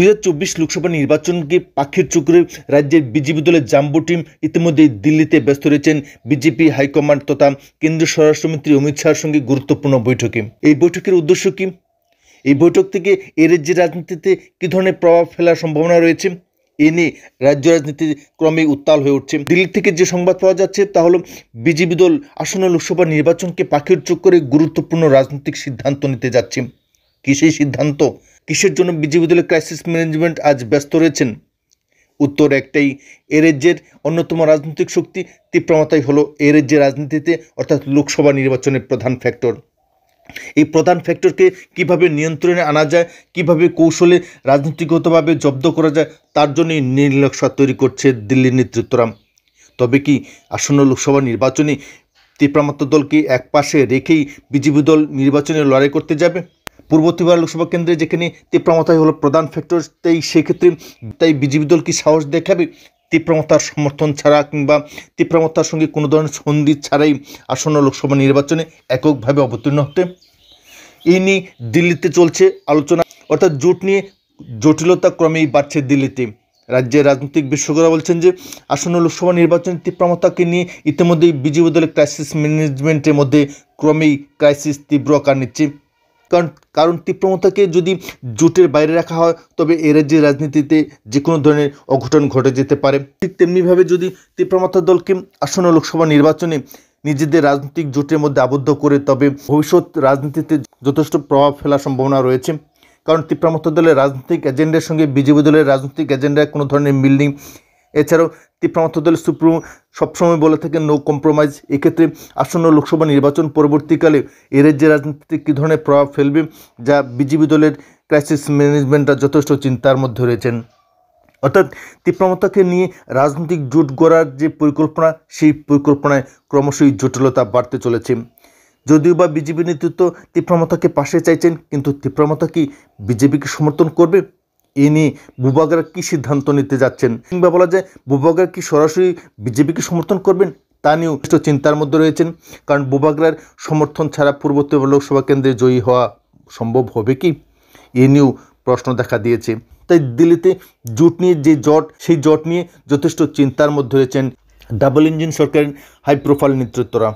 দুই লোকসভা নির্বাচনকে পাখির চুকরে রাজ্যের বিজেপি দলের জাম্বু টিম ইতিমধ্যেই দিল্লিতে ব্যস্ত রয়েছেন বিজেপি হাইকমান্ড তথা কেন্দ্রীয় স্বরাষ্ট্রমন্ত্রী অমিত শাহর সঙ্গে গুরুত্বপূর্ণ বৈঠকে এই বৈঠকের উদ্দেশ্য কী এই বৈঠক থেকে এ রাজ্যের রাজনীতিতে কী ধরনের প্রভাব ফেলার সম্ভাবনা রয়েছে এ নিয়ে রাজ্য রাজনীতি ক্রমে উত্তাল হয়ে উঠছে দিল্লি থেকে যে সংবাদ পাওয়া যাচ্ছে তা হলো বিজেপি দল আসন্ন লোকসভা নির্বাচনকে পাখির চোখ করে গুরুত্বপূর্ণ রাজনৈতিক সিদ্ধান্ত নিতে যাচ্ছে কী সেই সিদ্ধান্ত কিসের জন্য বিজেপি দলের ক্রাইসিস ম্যানেজমেন্ট আজ ব্যস্ত রয়েছেন উত্তর একটাই এ রাজ্যের অন্যতম রাজনৈতিক শক্তি তীব্রমাতাই হলো এ রাজ্যের রাজনীতিতে অর্থাৎ লোকসভা নির্বাচনের প্রধান ফ্যাক্টর এই প্রধান ফ্যাক্টরকে কিভাবে নিয়ন্ত্রণে আনা যায় কিভাবে কৌশলে রাজনৈতিকগতভাবে জব্দ করা যায় তার জন্যই নির্লক্ষা তৈরি করছে দিল্লির নেতৃত্বরাম তবে কি আসন্ন লোকসভা নির্বাচনে তীব্রামাত্র দলকে এক পাশে রেখেই বিজেপি দল নির্বাচনে লড়াই করতে যাবে পূর্ব ত্রিপুরা লোকসভা কেন্দ্রে যেখানে তীব্রমতাই হলো প্রধান ফ্যাক্টর তাই সেক্ষেত্রে তাই বিজেপি দল কি সাহস দেখাবে তীব্রমতার সমর্থন ছাড়া কিংবা তীব্রমতার সঙ্গে কোনো ধরনের সন্ধি ছাড়াই আসন্ন লোকসভা নির্বাচনে এককভাবে অবতীর্ণ হতে এই নিয়ে দিল্লিতে চলছে আলোচনা অর্থাৎ জোট নিয়ে জটিলতা ক্রমেই বাড়ছে দিল্লিতে রাজ্যের রাজনৈতিক বিশেষজ্ঞরা বলছেন যে আসন্ন লোকসভা নির্বাচন তীব্রমতাকে নিয়ে ইতিমধ্যেই বিজেপি দলের ক্রাইসিস ম্যানেজমেন্টের মধ্যে ক্রমেই ক্রাইসিস তীব্র আকার নিচ্ছে কারণ কারণ তীব্রমতাকে যদি জোটের বাইরে রাখা হয় তবে এ রাজ্যের রাজনীতিতে যে কোনো ধরনের অঘটন ঘটে যেতে পারে ঠিক তেমনিভাবে যদি তীব্রমতা দলকে আসন্ন লোকসভা নির্বাচনে নিজেদের রাজনৈতিক জোটের মধ্যে আবদ্ধ করে তবে ভবিষ্যৎ রাজনীতিতে যথেষ্ট প্রভাব ফেলার সম্ভাবনা রয়েছে কারণ তীব্রমতা দলের রাজনৈতিক এজেন্ডার সঙ্গে বিজেপি দলের রাজনৈতিক এজেন্ডার কোনো ধরনের মিল নেই এছাড়াও তীব্রমাত্র দল সুপ্রিমো সবসময় বলে থাকে নো কম্প্রোমাইজ এক্ষেত্রে আসন্ন লোকসভা নির্বাচন পরবর্তীকালে এ রাজ্যে রাজনীতিতে কী ধরনের প্রভাব ফেলবে যা বিজেপি দলের ক্রাইসিস ম্যানেজমেন্টরা যথেষ্ট চিন্তার মধ্যে রয়েছেন অর্থাৎ তীব্রমতাকে নিয়ে রাজনৈতিক জোট গড়ার যে পরিকল্পনা সেই পরিকল্পনায় ক্রমশই জটিলতা বাড়তে চলেছে যদিও বা বিজেপি নেতৃত্ব তীব্রমতাকে পাশে চাইছেন কিন্তু তীব্রমতা কি বিজেপিকে সমর্থন করবে এ নিয়ে বুবাগরা কী সিদ্ধান্ত নিতে যাচ্ছেন কিংবা বলা যায় বুবাগরা কি সরাসরি বিজেপিকে সমর্থন করবেন তা নিয়েও যথেষ্ট চিন্তার মধ্যে রয়েছেন কারণ বুবাগরার সমর্থন ছাড়া পূর্ব লোকসভা কেন্দ্রে জয়ী হওয়া সম্ভব হবে কি এ নিয়েও প্রশ্ন দেখা দিয়েছে তাই দিল্লিতে জোট নিয়ে যে জট সেই জট নিয়ে যথেষ্ট চিন্তার মধ্যে রয়েছেন ডাবল ইঞ্জিন সরকারের হাই প্রোফাইল নেতৃত্বরা